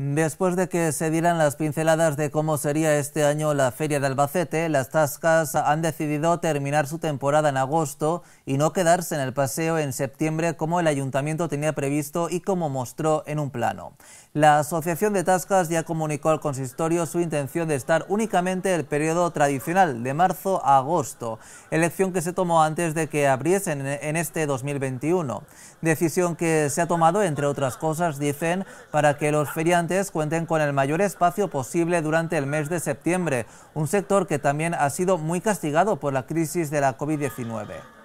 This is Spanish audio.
Después de que se dieran las pinceladas de cómo sería este año la Feria de Albacete, las Tascas han decidido terminar su temporada en agosto y no quedarse en el paseo en septiembre como el ayuntamiento tenía previsto y como mostró en un plano. La Asociación de Tascas ya comunicó al consistorio su intención de estar únicamente el periodo tradicional de marzo a agosto, elección que se tomó antes de que abriesen en este 2021. Decisión que se ha tomado, entre otras cosas, dicen, para que los feriantes cuenten con el mayor espacio posible durante el mes de septiembre, un sector que también ha sido muy castigado por la crisis de la COVID-19.